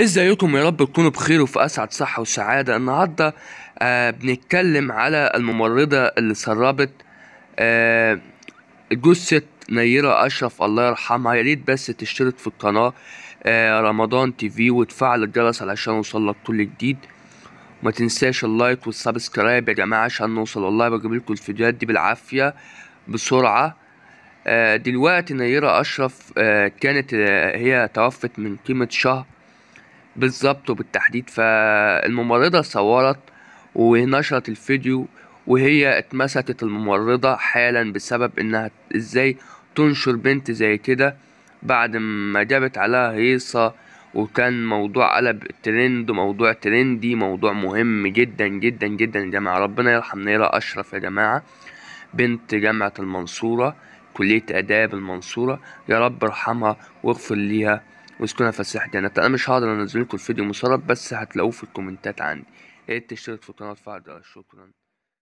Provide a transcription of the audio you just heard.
ازيكم إيه يا رب تكونوا بخير وفي اسعد صحه وسعاده النهارده آه بنتكلم على الممرضه اللي سربت آه جثه نيره اشرف الله يرحمها يا ريت بس تشترك في القناه آه رمضان تي في وتفعل الجرس علشان يوصلك كل جديد ما تنساش اللايك والسبسكرايب يا جماعه عشان نوصل والله بجيب لكم الفيديوهات دي بالعافيه بسرعه آه، دلوقتي نيره اشرف آه، كانت آه، هي توفت من قيمه شهر بالظبط وبالتحديد فالممرضة صورت ونشرت الفيديو وهي اتمسكت الممرضة حالا بسبب انها ازاي تنشر بنت زي كده بعد ما جابت عليها هيصة وكان موضوع قلب الترند موضوع ترندي موضوع مهم جدا جدا جدا يا جماعة ربنا يرحم نيرة أشرف يا جماعة بنت جامعة المنصورة كلية آداب المنصورة يا رب ارحمها واغفر ليها واسكنها فسحت يعني انا مش هقدر انزل لكم الفيديو مسرب بس هتلاقوه في الكومنتات عندي يا إيه، ريت تشترك في القناه وتفعل شكرا